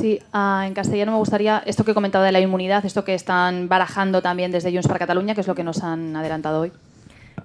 Sí, ah, en castellano me gustaría esto que he comentado de la inmunidad, esto que están barajando también desde Junts para Cataluña, que es lo que nos han adelantado hoy.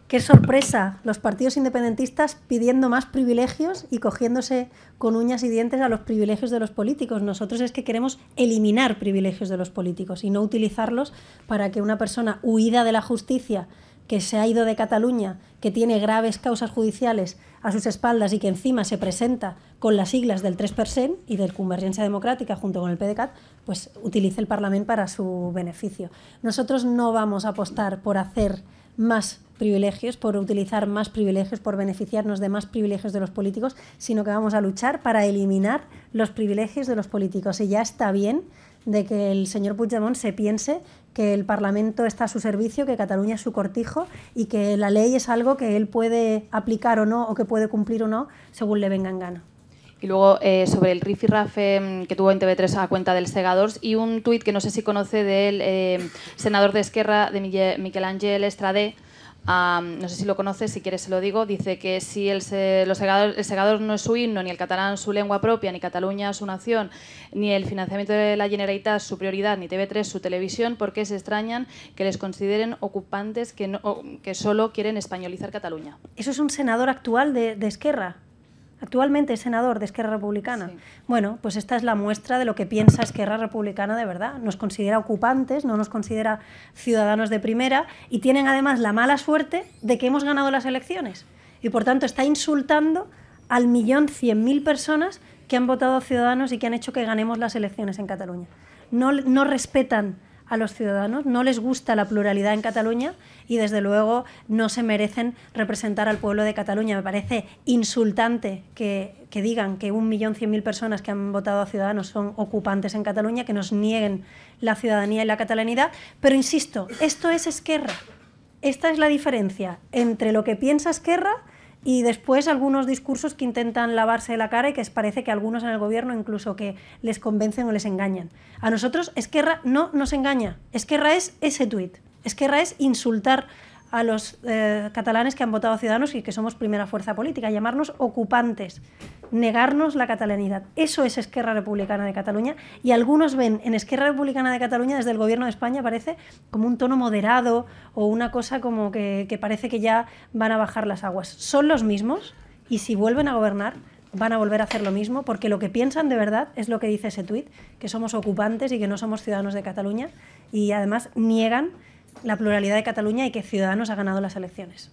Qué sorpresa, los partidos independentistas pidiendo más privilegios y cogiéndose con uñas y dientes a los privilegios de los políticos. Nosotros es que queremos eliminar privilegios de los políticos y no utilizarlos para que una persona huida de la justicia, que se ha ido de Cataluña, que tiene graves causas judiciales a sus espaldas y que encima se presenta con las siglas del 3% y del Convergencia Democrática junto con el PDCAT, pues utilice el Parlamento para su beneficio. Nosotros no vamos a apostar por hacer más privilegios, por utilizar más privilegios, por beneficiarnos de más privilegios de los políticos, sino que vamos a luchar para eliminar los privilegios de los políticos. Y ya está bien de que el señor Puigdemont se piense que el Parlamento está a su servicio, que Cataluña es su cortijo y que la ley es algo que él puede aplicar o no, o que puede cumplir o no, según le venga en gana y luego eh, sobre el rafe em, que tuvo en TV3 a cuenta del Segadors y un tuit que no sé si conoce del em, senador de Esquerra, de Miguel Ángel Estradé, no sé si lo conoce, si quieres se lo digo, dice que si el, los segador, no es su himno, ni el catalán su lengua propia, ni Cataluña su nación, ni el financiamiento de la Generalitat su prioridad, ni TV3 su televisión, ¿por qué se extrañan que les consideren ocupantes que, no, que solo quieren españolizar Cataluña? ¿Eso es un senador actual de Esquerra? Actualmente es senador de Esquerra Republicana. Bueno, pues esta es la muestra de lo que piensa Esquerra Republicana de verdad. Nos considera ocupantes, no nos considera ciudadanos de primera y tienen además la mala suerte de que hemos ganado las elecciones. Y por tanto está insultando al millón cien mil personas que han votado Ciudadanos y que han hecho que ganemos las elecciones en Cataluña. no respetan a los ciudadanos, no les gusta la pluralidad en Cataluña y desde luego no se merecen representar al pueblo de Cataluña. Me parece insultante que, que digan que mil personas que han votado a Ciudadanos son ocupantes en Cataluña, que nos nieguen la ciudadanía y la catalanidad, pero insisto, esto es Esquerra. Esta es la diferencia entre lo que piensa Esquerra y después algunos discursos que intentan lavarse la cara y que parece que algunos en el gobierno incluso que les convencen o les engañan. A nosotros Esquerra no nos engaña. Esquerra es ese tuit. Esquerra es insultar a los eh, catalanes que han votado Ciudadanos y que somos primera fuerza política, llamarnos ocupantes, negarnos la catalanidad. Eso es Esquerra Republicana de Cataluña y algunos ven en Esquerra Republicana de Cataluña desde el gobierno de España parece como un tono moderado o una cosa como que, que parece que ya van a bajar las aguas. Son los mismos y si vuelven a gobernar van a volver a hacer lo mismo, porque lo que piensan de verdad es lo que dice ese tuit, que somos ocupantes y que no somos ciudadanos de Cataluña, y además niegan la pluralidad de Cataluña y que Ciudadanos ha ganado las elecciones.